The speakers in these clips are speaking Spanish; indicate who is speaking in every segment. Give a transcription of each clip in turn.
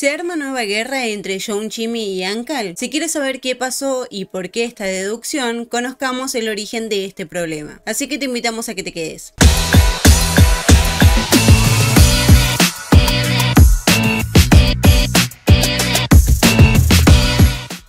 Speaker 1: Se arma nueva guerra entre John Chimmy y Ankal. Si quieres saber qué pasó y por qué esta deducción, conozcamos el origen de este problema. Así que te invitamos a que te quedes.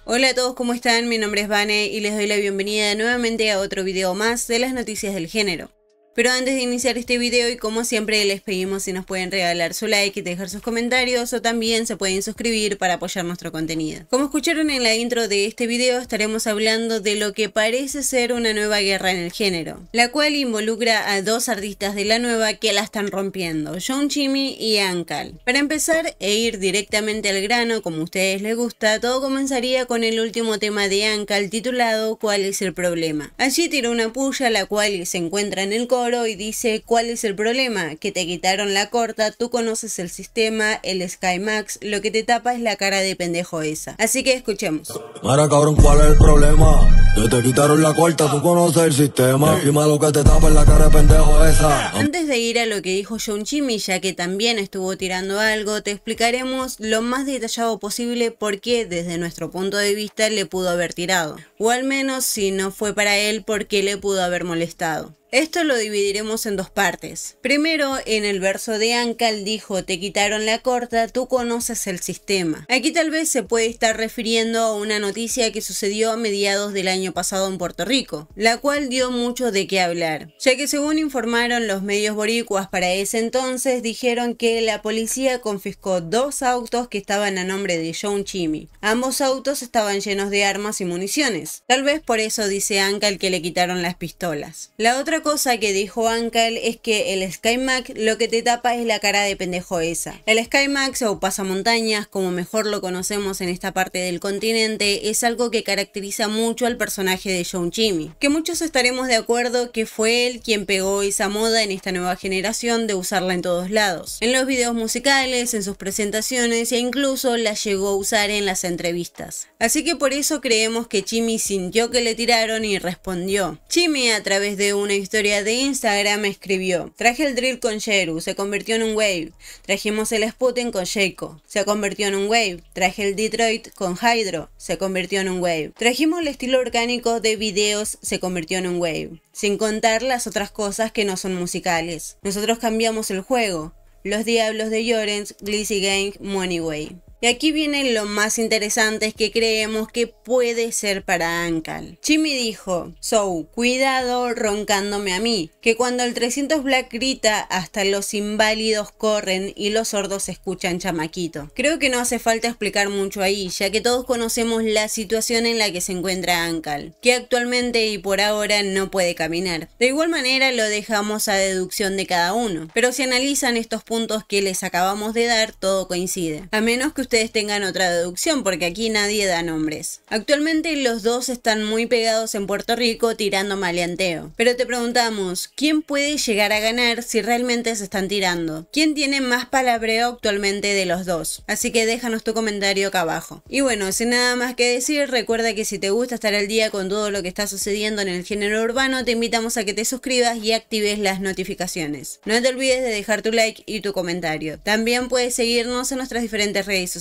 Speaker 1: Hola a todos, ¿cómo están? Mi nombre es Vane y les doy la bienvenida nuevamente a otro video más de las noticias del género. Pero antes de iniciar este video y como siempre les pedimos si nos pueden regalar su like y dejar sus comentarios o también se pueden suscribir para apoyar nuestro contenido. Como escucharon en la intro de este video estaremos hablando de lo que parece ser una nueva guerra en el género, la cual involucra a dos artistas de la nueva que la están rompiendo, John Chimmy y Ankal. Para empezar e ir directamente al grano como a ustedes les gusta, todo comenzaría con el último tema de Ankal titulado ¿Cuál es el problema? Allí tiró una puya la cual se encuentra en el y dice, ¿cuál es el problema? Que te quitaron la corta, tú conoces el sistema, el Skymax, lo que te tapa es la cara de pendejo esa. Así que escuchemos. cabrón, ¿cuál es el problema? te quitaron la corta, tú conoces el sistema, y que te tapa la cara de Antes de ir a lo que dijo John Jimmy, ya que también estuvo tirando algo, te explicaremos lo más detallado posible por qué desde nuestro punto de vista le pudo haber tirado o al menos si no fue para él, porque le pudo haber molestado. Esto lo dividiremos en dos partes. Primero, en el verso de Ankal dijo, te quitaron la corta, tú conoces el sistema. Aquí tal vez se puede estar refiriendo a una noticia que sucedió a mediados del año pasado en Puerto Rico, la cual dio mucho de qué hablar, ya que según informaron los medios boricuas para ese entonces, dijeron que la policía confiscó dos autos que estaban a nombre de John Chimmy. Ambos autos estaban llenos de armas y municiones. Tal vez por eso dice Ankle que le quitaron las pistolas. La otra cosa que dijo Ankel es que el Skymax lo que te tapa es la cara de pendejo esa. El Skymax o pasamontañas, como mejor lo conocemos en esta parte del continente, es algo que caracteriza mucho al personaje de John Jimmy. Que muchos estaremos de acuerdo que fue él quien pegó esa moda en esta nueva generación de usarla en todos lados. En los videos musicales, en sus presentaciones e incluso la llegó a usar en las entrevistas. Así que por eso creemos que Jimmy sintió que le tiraron y respondió. Jimmy a través de una historia de Instagram escribió, traje el drill con Jeru, se convirtió en un wave, trajimos el Sputnik con Sheiko, se convirtió en un wave, traje el Detroit con Hydro, se convirtió en un wave, trajimos el estilo orgánico de videos, se convirtió en un wave, sin contar las otras cosas que no son musicales. Nosotros cambiamos el juego, los Diablos de Llorens, Glissy Gang, Moneyway. Y aquí vienen lo más interesante que creemos que puede ser para Ankal. Jimmy dijo, So, cuidado roncándome a mí, que cuando el 300 Black grita hasta los inválidos corren y los sordos escuchan chamaquito. Creo que no hace falta explicar mucho ahí, ya que todos conocemos la situación en la que se encuentra Ankal, que actualmente y por ahora no puede caminar. De igual manera lo dejamos a deducción de cada uno, pero si analizan estos puntos que les acabamos de dar, todo coincide. A menos que ustedes tengan otra deducción, porque aquí nadie da nombres. Actualmente los dos están muy pegados en Puerto Rico tirando maleanteo. Pero te preguntamos, ¿quién puede llegar a ganar si realmente se están tirando? ¿Quién tiene más palabreo actualmente de los dos? Así que déjanos tu comentario acá abajo. Y bueno, sin nada más que decir, recuerda que si te gusta estar al día con todo lo que está sucediendo en el género urbano, te invitamos a que te suscribas y actives las notificaciones. No te olvides de dejar tu like y tu comentario. También puedes seguirnos en nuestras diferentes redes sociales